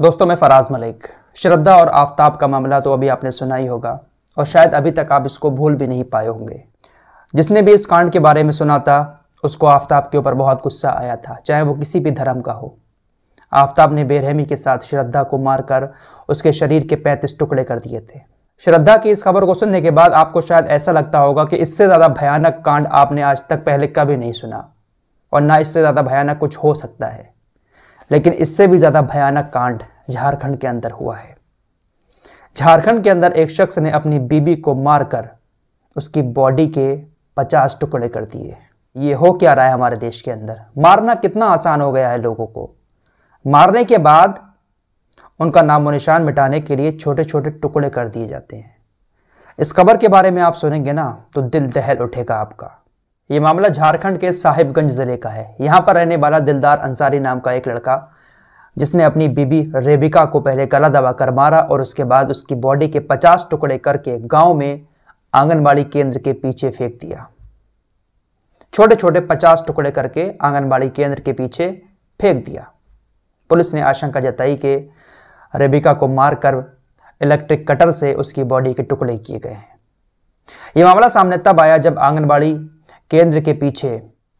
दोस्तों मैं फराज मलिक श्रद्धा और आफ्ताब का मामला तो अभी आपने सुना ही होगा और शायद अभी तक आप इसको भूल भी नहीं पाए होंगे जिसने भी इस कांड के बारे में सुना था उसको आफ्ताब के ऊपर बहुत गुस्सा आया था चाहे वो किसी भी धर्म का हो आफ्ताब ने बेरहमी के साथ श्रद्धा को मारकर उसके शरीर के पैंतीस टुकड़े कर दिए थे श्रद्धा की इस खबर को सुनने के बाद आपको शायद ऐसा लगता होगा कि इससे ज़्यादा भयानक कांड आपने आज तक पहले कभी नहीं सुना और ना इससे ज़्यादा भयानक कुछ हो सकता है लेकिन इससे भी ज़्यादा भयानक कांड झारखंड के अंदर हुआ है झारखंड के अंदर एक शख्स ने अपनी बीबी को मारकर उसकी बॉडी के पचास टुकड़े कर दिए ये हो क्या रहा है हमारे देश के अंदर मारना कितना आसान हो गया है लोगों को मारने के बाद उनका नामो निशान मिटाने के लिए छोटे छोटे टुकड़े कर दिए जाते हैं इस खबर के बारे में आप सुनेंगे ना तो दिल दहल उठेगा आपका ये मामला झारखंड के साहिबगंज ज़िले का है यहाँ पर रहने वाला दिलदार अंसारी नाम का एक लड़का जिसने अपनी बीबी रेबिका को पहले गला दबा कर मारा और उसके बाद उसकी बॉडी के 50 टुकड़े करके गांव में आंगनबाड़ी केंद्र के पीछे फेंक दिया छोटे छोटे 50 टुकड़े करके आंगनबाड़ी केंद्र के पीछे फेंक दिया पुलिस ने आशंका जताई कि रेबिका को मारकर इलेक्ट्रिक कटर से उसकी बॉडी के टुकड़े किए गए हैं यह मामला सामने तब आया जब आंगनबाड़ी केंद्र के पीछे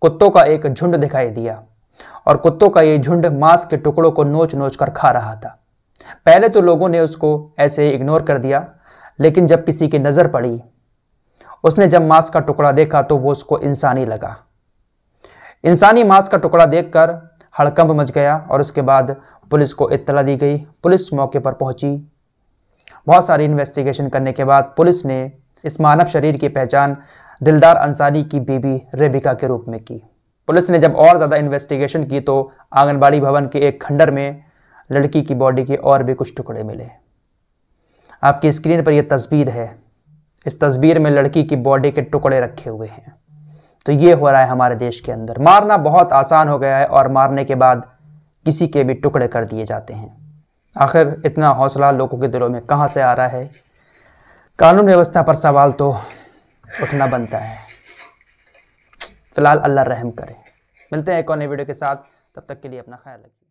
कुत्तों का एक झुंड दिखाई दिया और कुत्तों का ये झुंड मांस के टुकड़ों को नोच नोच कर खा रहा था पहले तो लोगों ने उसको ऐसे इग्नोर कर दिया लेकिन जब किसी की नज़र पड़ी उसने जब मांस का टुकड़ा देखा तो वो उसको इंसानी लगा इंसानी मांस का टुकड़ा देखकर हड़कंप मच गया और उसके बाद पुलिस को इत्तला दी गई पुलिस मौके पर पहुंची बहुत सारी इन्वेस्टिगेशन करने के बाद पुलिस ने इस मानव शरीर की पहचान दिलदार अंसारी की बीबी रेबिका के रूप में की पुलिस ने जब और ज़्यादा इन्वेस्टिगेशन की तो आंगनबाड़ी भवन के एक खंडर में लड़की की बॉडी के और भी कुछ टुकड़े मिले आपकी स्क्रीन पर यह तस्वीर है इस तस्वीर में लड़की की बॉडी के टुकड़े रखे हुए हैं तो ये हो रहा है हमारे देश के अंदर मारना बहुत आसान हो गया है और मारने के बाद किसी के भी टुकड़े कर दिए जाते हैं आखिर इतना हौसला लोगों के दिलों में कहाँ से आ रहा है कानून व्यवस्था पर सवाल तो उठना बनता है फ़िलहाल अल्लाह रहम करे मिलते हैं एक और नई वीडियो के साथ तब तक के लिए अपना ख्याल रखिए